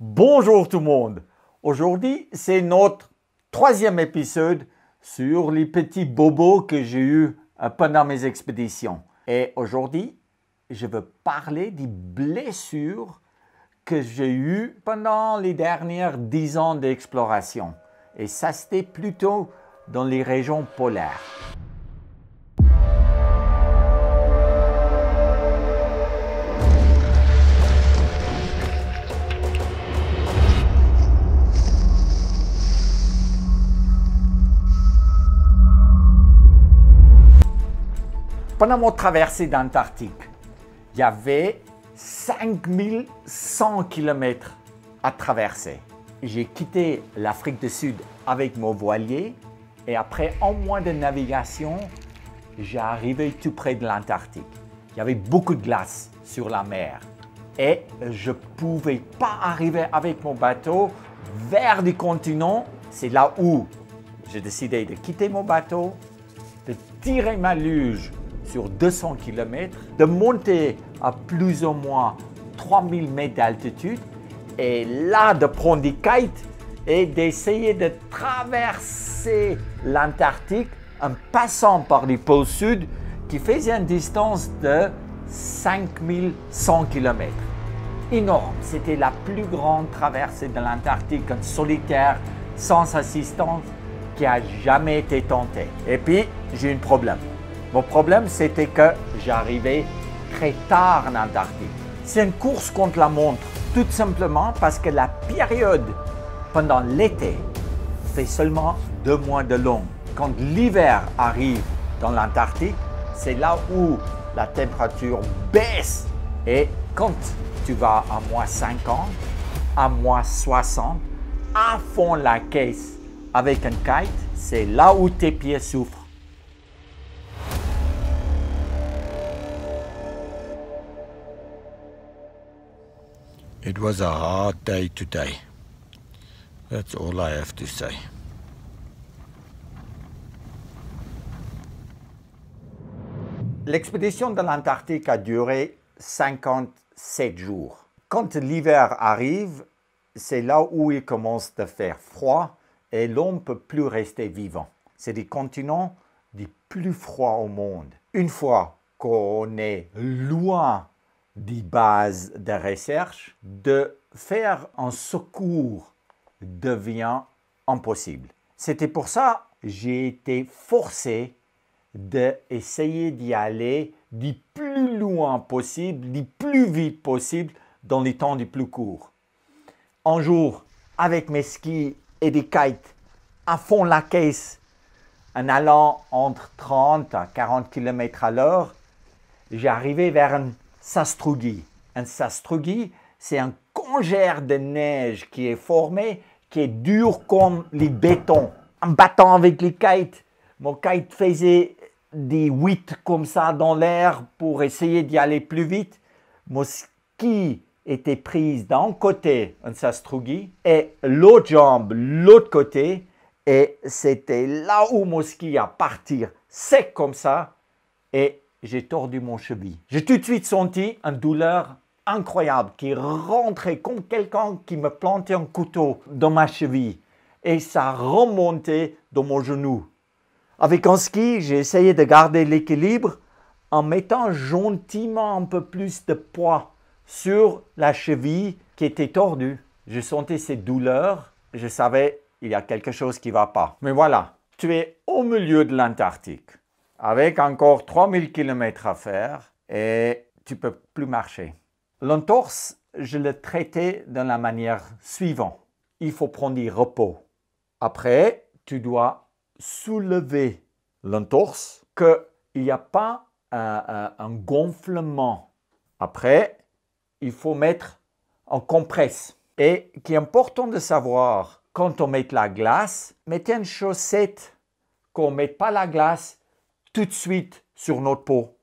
Bonjour tout le monde. Aujourd'hui, c'est notre troisième épisode sur les petits bobos que j'ai eus euh, pendant mes expéditions. Et aujourd'hui, je veux parler des blessures que j'ai eues pendant les dernières dix ans d'exploration. Et ça, c'était plutôt dans les régions polaires. Pendant mon traversée d'Antarctique, il y avait 5100 km à traverser. J'ai quitté l'Afrique du Sud avec mon voilier et après un mois de navigation, j'ai arrivé tout près de l'Antarctique. Il y avait beaucoup de glace sur la mer et je ne pouvais pas arriver avec mon bateau vers le continent. C'est là où j'ai décidé de quitter mon bateau, de tirer ma luge sur 200 km, de monter à plus ou moins 3000 mètres d'altitude et là de prendre des kites et d'essayer de traverser l'Antarctique en passant par les pôles sud qui faisait une distance de 5100 km. Énorme, c'était la plus grande traversée de l'Antarctique solitaire, sans assistance, qui a jamais été tentée. Et puis, j'ai un problème. Mon problème, c'était que j'arrivais très tard en Antarctique. C'est une course contre la montre, tout simplement parce que la période pendant l'été fait seulement deux mois de long. Quand l'hiver arrive dans l'Antarctique, c'est là où la température baisse. Et quand tu vas à moins 50, à moins 60, à fond la caisse avec un kite, c'est là où tes pieds souffrent. It was a hard day today. That's all I have to say. L'expédition de l'Antarctique a duré 57 jours. Quand l'hiver arrive, c'est là où il commence à faire froid et l'homme ne peut plus rester vivant. C'est le continent du plus froid au monde. Une fois qu'on est loin des bases de recherche, de faire un secours devient impossible. C'était pour ça que j'ai été forcé d'essayer d'y aller du plus loin possible, du plus vite possible, dans les temps du plus court. Un jour, avec mes skis et des kites, à fond la caisse, en allant entre 30 à 40 km à l'heure, arrivé vers un sastrugi. Un sastrugi, c'est un congère de neige qui est formé, qui est dur comme le béton. En battant avec les kites, mon kite faisait des huit comme ça dans l'air pour essayer d'y aller plus vite. Mon ski était prise d'un côté, un sastrugi, et l'autre jambe, l'autre côté, et c'était là où mon ski a partir sec comme ça, et j'ai tordu mon cheville. J'ai tout de suite senti une douleur incroyable qui rentrait comme quelqu'un qui me plantait un couteau dans ma cheville et ça remontait dans mon genou. Avec un ski, j'ai essayé de garder l'équilibre en mettant gentiment un peu plus de poids sur la cheville qui était tordue. Je sentais cette douleur, je savais il y a quelque chose qui ne va pas. Mais voilà, tu es au milieu de l'Antarctique avec encore 3000 km à faire et tu peux plus marcher. L'entorse, je le traitais de la manière suivante. Il faut prendre du repos. Après, tu dois soulever l'entorse, qu'il n'y a pas un, gonflement. Après, il faut mettre en compresse. Et qui est important de savoir, quand on met la glace, mettez une chaussette qu'on ne mette pas la glace tout de suite sur notre peau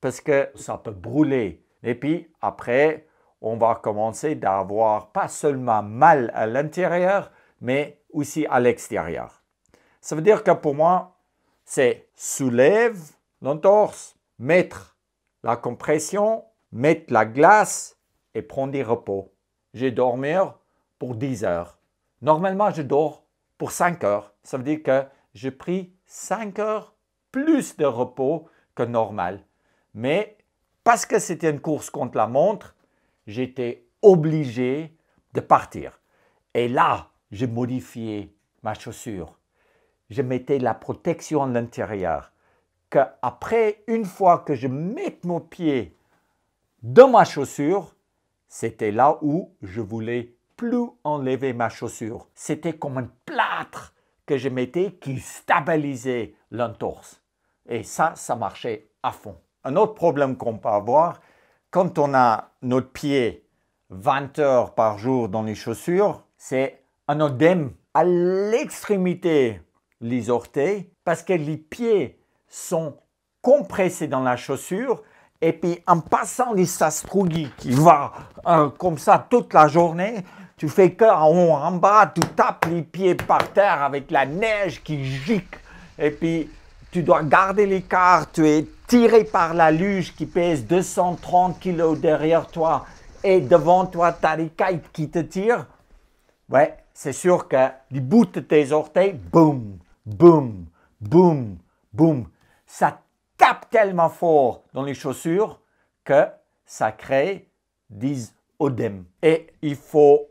parce que ça peut brûler. Et puis après, on va commencer d'avoir pas seulement mal à l'intérieur, mais aussi à l'extérieur. Ça veut dire que pour moi, c'est soulève l'entorse, mettre la compression, mettre la glace et prendre des repos. J'ai dormir pour 10 heures. Normalement, je dors pour 5 heures. Ça veut dire que j'ai pris 5 heures plus de repos que normal. Mais parce que c'était une course contre la montre, j'étais obligé de partir. Et là, j'ai modifié ma chaussure. Je mettais la protection à l'intérieur. Qu'après, une fois que je mettais mon pied dans ma chaussure, c'était là où je voulais plus enlever ma chaussure. C'était comme un plâtre que je mettais qui stabilisait l'entorse. Et ça, ça marchait à fond. Un autre problème qu'on peut avoir, quand on a notre pied 20 heures par jour dans les chaussures, c'est un odème à l'extrémité les orteils parce que les pieds sont compressés dans la chaussure et puis en passant les sastrugi qui va euh, comme ça toute la journée, tu fais que en bas, tu tapes les pieds par terre avec la neige qui gicle et puis tu dois garder l'écart, tu es tiré par la luge qui pèse 230 kg derrière toi et devant toi, tu as kites qui te tirent. Ouais, c'est sûr que du bout de tes orteils, boum, boum, boum, boum, ça tape tellement fort dans les chaussures que ça crée des odèmes. Et il faut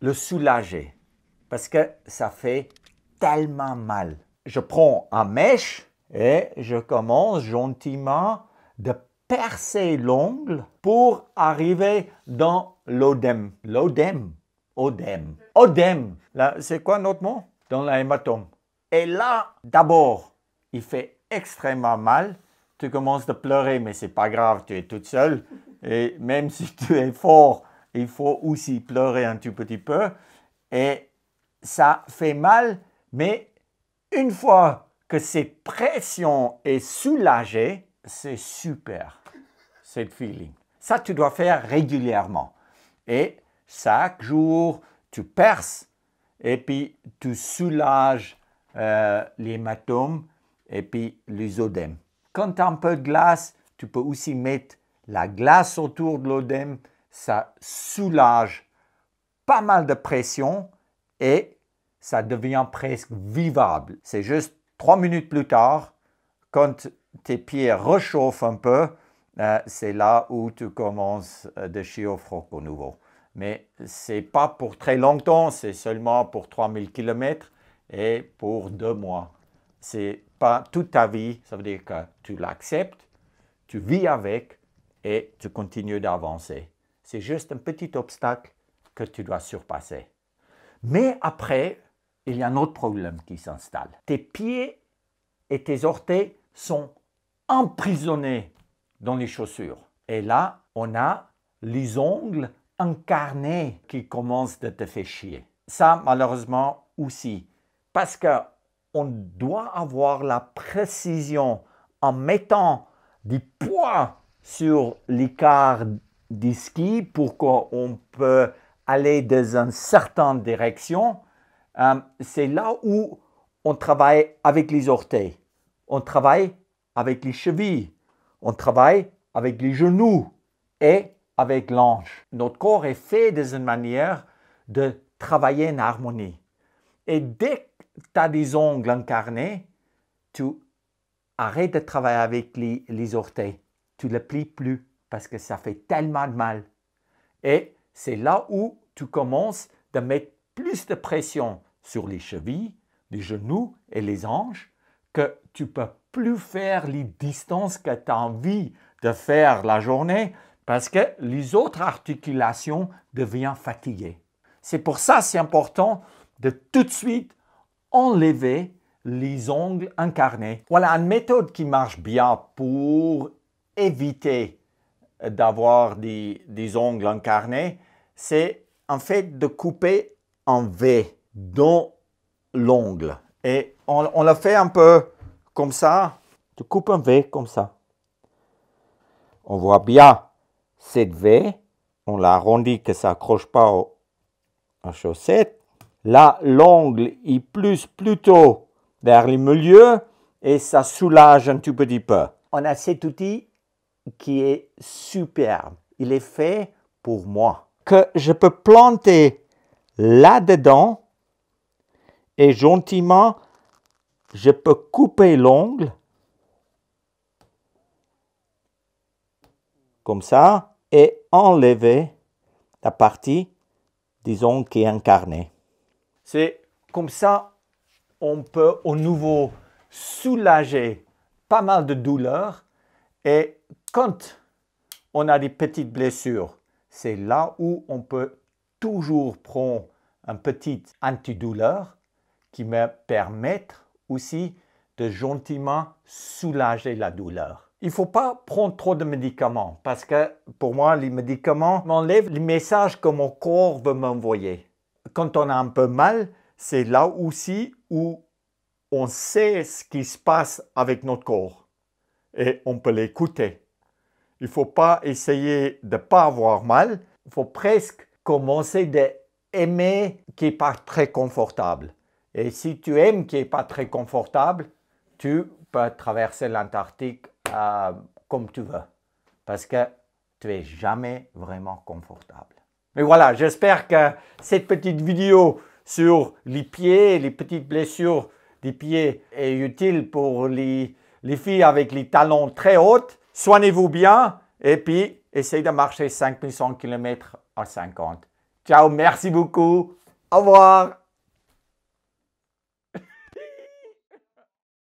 le soulager parce que ça fait tellement mal. Je prends un mèche et je commence gentiment de percer l'ongle pour arriver dans l'odème. L'odème, odème, odème. C'est quoi notre mot Dans l'hématome. Et là, d'abord, il fait extrêmement mal. Tu commences de pleurer, mais c'est pas grave, tu es toute seule. Et même si tu es fort, il faut aussi pleurer un tout petit peu. Et ça fait mal, mais une fois que ces pressions est soulagée, c'est super, cette feeling. Ça, tu dois faire régulièrement. Et chaque jour, tu perces et puis tu soulages euh, l'hématome et puis les Quand tu as un peu de glace, tu peux aussi mettre la glace autour de l'odème. Ça soulage pas mal de pression et ça devient presque vivable. C'est juste Trois minutes plus tard, quand tes pieds rechauffent un peu, euh, c'est là où tu commences euh, de chier au nouveau. Mais ce n'est pas pour très longtemps, c'est seulement pour 3000 km et pour deux mois. C'est pas toute ta vie, ça veut dire que tu l'acceptes, tu vis avec et tu continues d'avancer. C'est juste un petit obstacle que tu dois surpasser. Mais après, il y a un autre problème qui s'installe. Tes pieds et tes orteils sont emprisonnés dans les chaussures. Et là, on a les ongles incarnés qui commencent de te faire chier. Ça, malheureusement, aussi. Parce que doit avoir la précision en mettant du poids sur l'écart du ski pour qu'on peut aller dans une certaine direction euh, c'est là où on travaille avec les orteils, on travaille avec les chevilles, on travaille avec les genoux et avec l'ange. Notre corps est fait d'une manière de travailler en harmonie. Et dès que tu as des ongles incarnés, tu arrêtes de travailler avec les, orteils. Tu ne les plies plus parce que ça fait tellement de mal. Et c'est là où tu commences de mettre plus de pression sur les chevilles, les genoux et les hanches, que tu peux plus faire les distances que tu as envie de faire la journée parce que les autres articulations deviennent fatiguées. C'est pour ça c'est important de tout de suite enlever les ongles incarnés. Voilà une méthode qui marche bien pour éviter d'avoir des, ongles incarnés, c'est en fait de couper en V dans l'ongle. Et on, on, la fait un peu comme ça. Tu coupes un V comme ça. On voit bien cette V. On l'a arrondi que ça accroche pas aux, chaussettes. Là, l'ongle, il plus plutôt vers le milieu et ça soulage un tout petit peu. On a cet outil qui est superbe. Il est fait pour moi. Que je peux planter là-dedans et gentiment, je peux couper l'ongle. Comme ça. Et enlever la partie, disons, qui est incarnée. C'est comme ça, on peut au nouveau soulager pas mal de douleurs. Et quand on a des petites blessures, c'est là où on peut toujours prendre un petit antidouleur qui me permettent aussi de gentiment soulager la douleur. Il ne faut pas prendre trop de médicaments parce que pour moi, les médicaments m'enlèvent les messages que mon corps veut m'envoyer. Quand on a un peu mal, c'est là aussi où on sait ce qui se passe avec notre corps et on peut l'écouter. Il ne faut pas essayer de ne pas avoir mal. Il faut presque commencer d'aimer qui n'est pas très confortable. Et si tu aimes qui n'est pas très confortable, tu peux traverser l'Antarctique euh, comme tu veux. Parce que tu n'es jamais vraiment confortable. Mais voilà, j'espère que cette petite vidéo sur les pieds, les petites blessures des pieds est utile pour les, les filles avec les talons très hauts. Soignez-vous bien et puis essayez de marcher 5100 km à 50. Ciao, merci beaucoup. Au revoir.